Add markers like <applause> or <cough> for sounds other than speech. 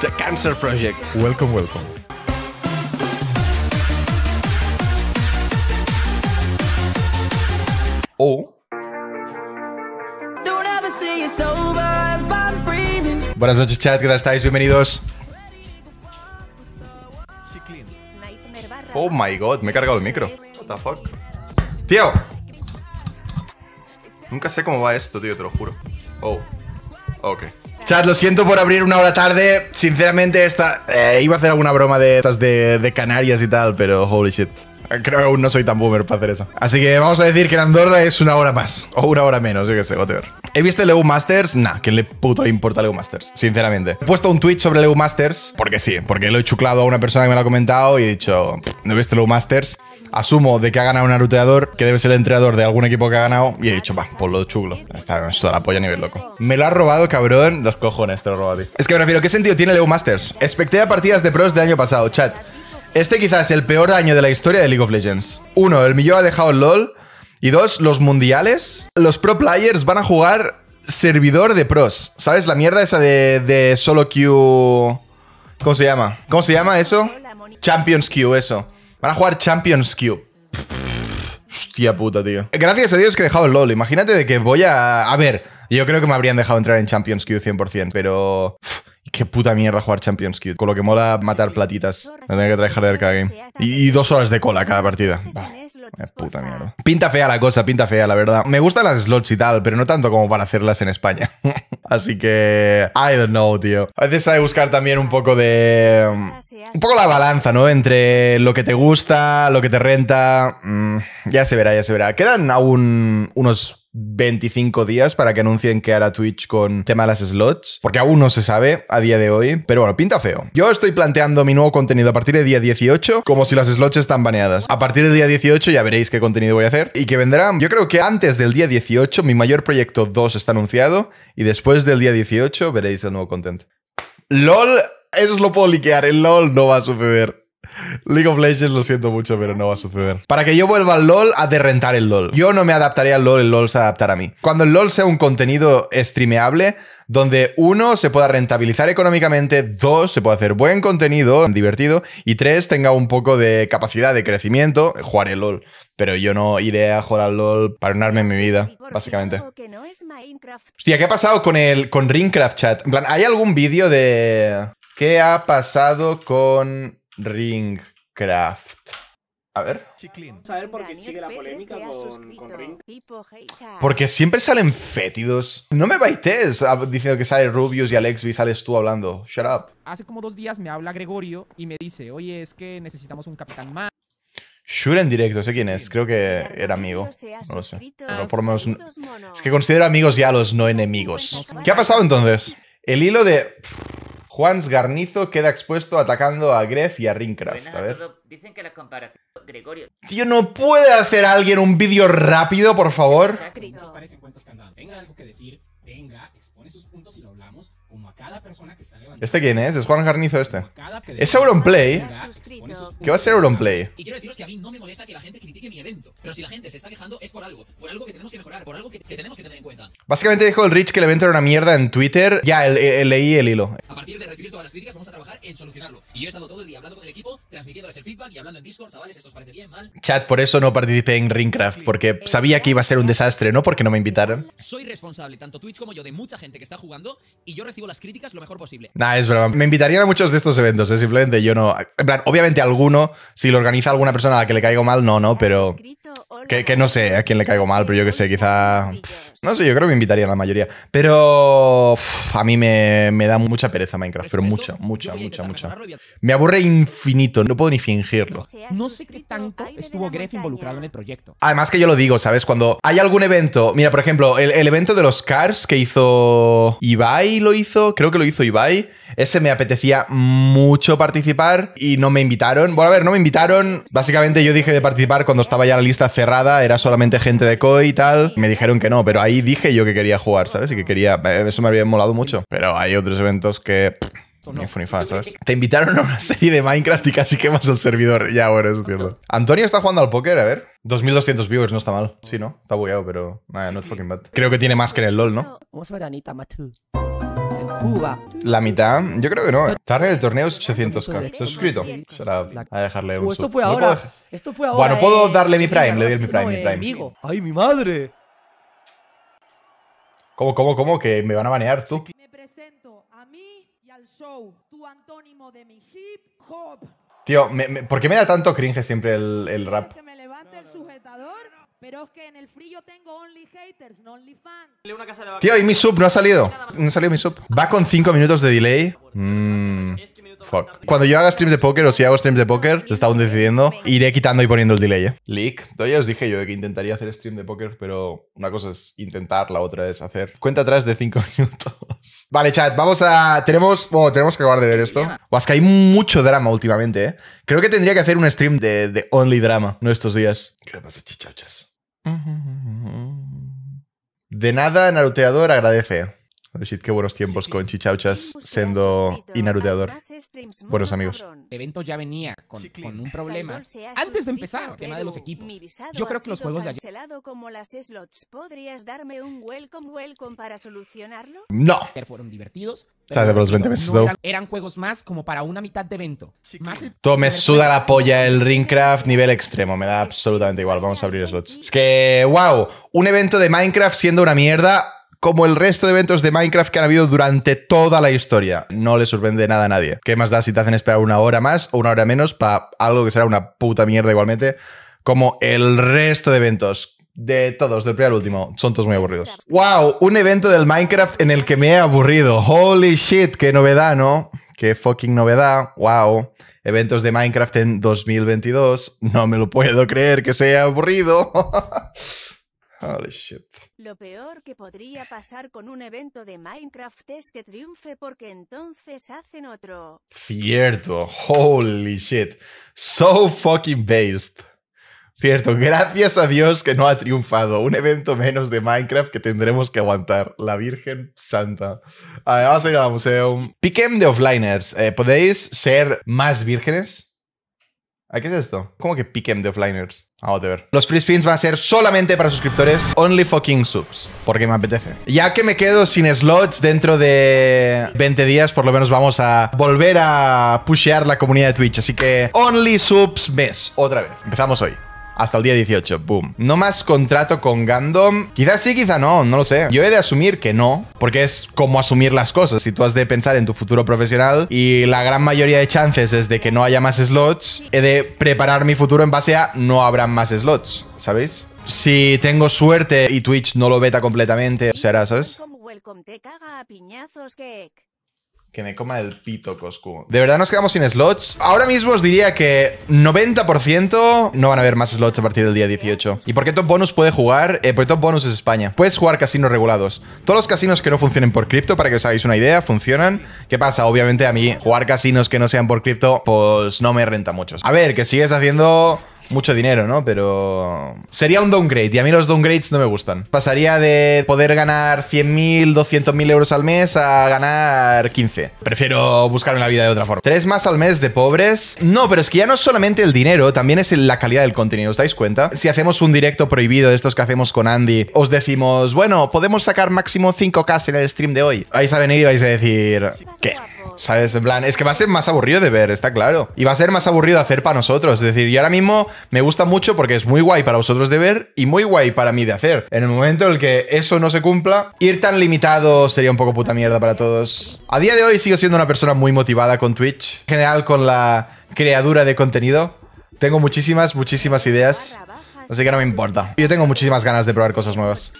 The Cancer Project. Welcome, welcome. Oh Buenas noches, chat. ¿Qué tal estáis? Bienvenidos. Oh my god, me he cargado el micro. What the fuck. Tío. Nunca sé cómo va esto, tío, te lo juro. Oh. Ok. Chat, lo siento por abrir una hora tarde. Sinceramente, esta. Eh, iba a hacer alguna broma de estas de Canarias y tal, pero holy shit. Creo que aún no soy tan boomer para hacer eso. Así que vamos a decir que en Andorra es una hora más. O una hora menos, yo qué sé, whatever. ¿He visto el EU Masters? Nah, ¿quién le puto le importa el EU Masters? Sinceramente. He puesto un tweet sobre el EU Masters porque sí, porque lo he chuclado a una persona que me lo ha comentado y he dicho, no he visto el Masters. Asumo de que ha ganado un aruteador que debe ser el entrenador de algún equipo que ha ganado, y he dicho, va, por pues lo chulo. Está esto la polla a nivel loco. Me lo ha robado, cabrón. Los cojones, te lo robo a ti. Es que me refiero, ¿qué sentido tiene el Masters? Expecté a partidas de pros del año pasado, chat. Este quizás es el peor año de la historia de League of Legends. Uno, el millón ha dejado el LOL. Y dos, los mundiales. Los pro players van a jugar servidor de pros. ¿Sabes? La mierda esa de, solo queue. ¿Cómo se llama? ¿Cómo se llama eso? Champions Queue, eso. Van a jugar Champions Queue. Hostia puta, tío. Gracias a Dios que he dejado el LOL. Imagínate de que voy a. A ver, yo creo que me habrían dejado entrar en Champions Queue 100%, pero qué puta mierda jugar Champions Kid. Con lo que mola matar platitas. Me que traer cada game. Y, dos horas de cola cada partida. puta mierda. Pinta fea la cosa, pinta fea, la verdad. Me gustan las slots y tal, pero no tanto como para hacerlas en España. <laughs> Así que... I don't know, tío. A veces hay que buscar también un poco de... Un poco la balanza, ¿no? Entre lo que te gusta, lo que te renta... Mm, ya se verá, ya se verá. Quedan aún unos 25 días para que anuncien que hará Twitch con tema de las slots, porque aún no se sabe a día de hoy, pero bueno, pinta feo. Yo estoy planteando mi nuevo contenido a partir del día 18, como si las slots están baneadas. A partir del día 18 ya veréis qué contenido voy a hacer y que vendrán. Yo creo que antes del día 18 mi mayor proyecto 2 está anunciado y después del día 18 veréis el nuevo content. LOL, eso lo puedo liquear, el LOL no va a suceder. League of Legends, lo siento mucho, pero no va a suceder. Para que yo vuelva al LOL, ha de rentar el LOL. Yo no me adaptaría al LOL, el LOL se adaptará a mí. Cuando el LOL sea un contenido streameable, donde uno se pueda rentabilizar económicamente, dos se pueda hacer buen contenido, divertido, y tres tenga un poco de capacidad de crecimiento, jugaré LOL. Pero yo no iré a jugar al LOL para unarme en mi vida, básicamente. Hostia, ¿qué ha pasado con el con Ringcraft Chat? En plan, ¿hay algún vídeo de qué ha pasado con Ringcraft. A ver. a porque sigue la polémica con, Ring. Porque siempre salen fétidos. No me baites ah, diciendo que sale Rubius y Alex y sales tú hablando. Shut up. Hace como dos días me habla Gregorio y me dice, oye, es que necesitamos un capitán más. Shure en directo, sé quién es, creo que era amigo, no lo sé. Pero por menos... Es que considero amigos ya los no enemigos. ¿Qué ha pasado entonces? El hilo de... Juans Garnizo queda expuesto atacando a Gref y a Ringcraft. A ver. Tío, ¿no puede hacer alguien un vídeo rápido, por favor? ¿Este quién es? ¿Es Juan Garnizo este? ¿Es Auronplay? ¿Qué va a ser un play? Y quiero deciros que a mí no me molesta que la gente critique mi evento. Pero si la gente se está quejando es por algo. Por algo que tenemos que mejorar. Por algo que, tenemos que tener en cuenta. Básicamente dijo el Rich que el evento era una mierda en Twitter. Ya, leí el hilo. A partir de recibir todas las críticas vamos a trabajar en solucionarlo. Y yo he estado todo el día hablando con el equipo, transmitiéndoles el feedback y hablando en Discord. Chavales, esto os parece bien, mal. Chat, por eso no participé en Ringcraft. Porque sabía que iba a ser un desastre, ¿no? Porque no me invitaron. Soy responsable, tanto Twitch como yo, de mucha gente que está jugando. Y yo recibo las críticas lo mejor posible. Nah, es verdad. Me invitarían a muchos de estos eventos. ¿eh? Simplemente yo no... En plan, obviamente alguno, si lo organiza alguna persona a la que le caigo mal, no, no, pero... Que, no sé a quién le caigo mal, pero yo que sé, quizá... no sé, yo creo que me invitarían la mayoría. Pero a mí me, da mucha pereza Minecraft, pero mucha, mucha, mucha, mucha. Me aburre infinito, no puedo ni fingirlo. involucrado en el proyecto. Además que yo lo digo, ¿sabes? Cuando hay algún evento, mira, por ejemplo, el, el evento de los Cars que hizo Ibai, lo hizo, creo que lo hizo Ibai, ese me apetecía mucho participar y no me invitó invitaron. Bueno, a ver, no me invitaron. Básicamente yo dije de participar cuando estaba ya la lista cerrada, era solamente gente de COI y tal. Me dijeron que no, pero ahí dije yo que quería jugar, ¿sabes? Y que quería. Eh, eso me había molado mucho. Pero hay otros eventos que. No. ¿sabes? Te invitaron a una serie de Minecraft y casi quemas el servidor. Ya, bueno, eso es cierto. Antonio está jugando al póker, a ver. 2200 viewers, no está mal. Sí, ¿no? Está bugueado, pero. Nah, no es fucking bad. Creo que tiene más que en el LOL, ¿no? Vamos a ver Anita la mitad, yo creo que no. Target del torneo es 800k. Estoy suscrito. Será a dejarle un. Esto fue ahora. Esto fue ahora. Bueno, puedo eh. darle mi prime. Le doy mi prime, ¡Ay, mi madre! ¿Cómo, cómo, cómo? Que me van a banear tú. Me presento a mí y al show. Tu antónimo de mi hip hop. Tío, me, me, ¿por qué me da tanto cringe siempre el, el rap? Que me levante el sujetador, pero es que en el free tengo only haters, no only fans. Tío, ¿y mi sub no ha salido? No ha salido mi sub. Va con 5 minutos de delay. Mmm... Cuando yo haga streams de póker o si hago streams de póker, se está aún decidiendo, iré quitando y poniendo el delay. ¿eh? Leak. Todavía os dije yo que intentaría hacer stream de póker, pero una cosa es intentar, la otra es hacer. Cuenta atrás de 5 <laughs> minutos. vale, chat, vamos a. Tenemos. Bueno, tenemos que acabar de ver esto. O hay mucho drama últimamente, ¿eh? Creo que tendría que hacer un stream de, only drama, no estos días. ¿Qué pasa, chichachas? De nada, Naruteador agradece. Qué que buenos tiempos con Chichauchas siendo inarudeador, Buenos amigos. El evento ya venía con, un problema antes de empezar, tema de los equipos. Yo creo que los juegos de ayer... como las slots. darme un para solucionarlo? No. Fueron divertidos. 20 no eran, juegos más como para una mitad de evento. Tome suda la polla el Ringcraft nivel extremo. Me da absolutamente igual. Vamos a abrir slots. Es que, wow. Un evento de Minecraft siendo una mierda como el resto de eventos de Minecraft que han habido durante toda la historia. No le sorprende nada a nadie. ¿Qué más da si te hacen esperar una hora más o una hora menos para algo que será una puta mierda igualmente? Como el resto de eventos. De todos, del primer al último. Son todos muy aburridos. ¡Wow! Un evento del Minecraft en el que me he aburrido. ¡Holy shit! ¡Qué novedad, ¿no? ¡Qué fucking novedad! ¡Wow! Eventos de Minecraft en 2022. No me lo puedo creer que sea aburrido. <laughs> Lo peor que podría pasar con un evento de Minecraft es que triunfe porque entonces hacen otro. Cierto. Holy shit. So fucking based. Cierto, gracias a Dios que no ha triunfado. Un evento menos de Minecraft que tendremos que aguantar. La Virgen Santa. A ver, vamos a ir al museo. Piquem de offliners. Eh, ¿Podéis ser más vírgenes? qué es esto? ¿Cómo que piquen em de the Vamos a ah, ver. Los free spins van a ser solamente para suscriptores. Only fucking subs. Porque me apetece. Ya que me quedo sin slots dentro de 20 días, por lo menos vamos a volver a pushear la comunidad de Twitch. Así que only subs mes. Otra vez. Empezamos hoy hasta el día 18. Boom. No más contrato con Gandom. Quizás sí, quizás no, no lo sé. Yo he de asumir que no, porque es como asumir las cosas. Si tú has de pensar en tu futuro profesional y la gran mayoría de chances es de que no haya más slots, he de preparar mi futuro en base a no habrán más slots, ¿sabéis? Si tengo suerte y Twitch no lo beta completamente, será, ¿sabes? Que me coma el pito, Coscu. De verdad nos quedamos sin slots. Ahora mismo os diría que 90% no van a haber más slots a partir del día 18. ¿Y por qué Top Bonus puede jugar? Eh, porque Top Bonus es España. Puedes jugar casinos regulados. Todos los casinos que no funcionen por cripto, para que os hagáis una idea, funcionan. ¿Qué pasa? Obviamente a mí jugar casinos que no sean por cripto, pues no me renta mucho. A ver, que sigues haciendo mucho dinero, ¿no? Pero sería un downgrade y a mí los downgrades no me gustan. Pasaría de poder ganar 100.000, 200.000 euros al mes a ganar 15. Prefiero buscar una vida de otra forma. Tres más al mes de pobres. No, pero es que ya no es solamente el dinero, también es la calidad del contenido, ¿os dais cuenta? Si hacemos un directo prohibido de estos que hacemos con Andy, os decimos, bueno, podemos sacar máximo 5K en el stream de hoy. Vais a venir y vais a decir, ¿qué? ¿Sabes? En plan, es que va a ser más aburrido de ver, está claro. Y va a ser más aburrido de hacer para nosotros. Es decir, y ahora mismo me gusta mucho porque es muy guay para vosotros de ver y muy guay para mí de hacer. En el momento en el que eso no se cumpla, ir tan limitado sería un poco puta mierda para todos. A día de hoy sigo siendo una persona muy motivada con Twitch. En general, con la creadura de contenido. Tengo muchísimas, muchísimas ideas. Así que no me importa. Yo tengo muchísimas ganas de probar cosas nuevas.